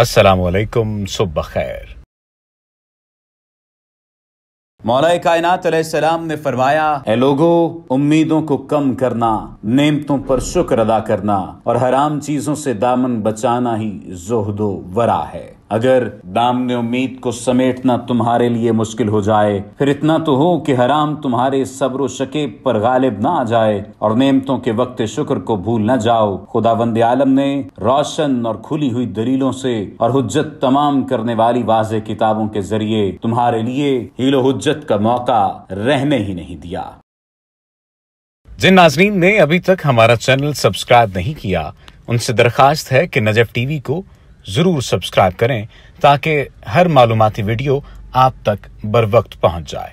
असलकम सुबह खैर मौला कायनात सलाम ने फरमाया ए लोगो उम्मीदों को कम करना नेमतों पर शुक्र अदा करना और हराम चीजों से दामन बचाना ही जोहदो वरा है अगर दामन उम्मीद को समेटना तुम्हारे लिए मुश्किल हो जाए फिर इतना तो हो कि हराम तुम्हारे सब्र शकेब पर गालिब ना आ जाए और नेमतों के वक्त शुक्र को भूल न जाओ खुदावंद आलम ने रोशन और खुली हुई दलीलों से और हजत तमाम करने वाली वाज किताबों के जरिए तुम्हारे लिए हीलो हजत का मौका रहने ही नहीं दिया जिन नाजरीन ने अभी तक हमारा चैनल सब्सक्राइब नहीं किया उनसे दरखास्त है कि नजफ टीवी को ज़रूर सब्सक्राइब करें ताकि हर मालूमती वीडियो आप तक बर वक्त पहुँच जाए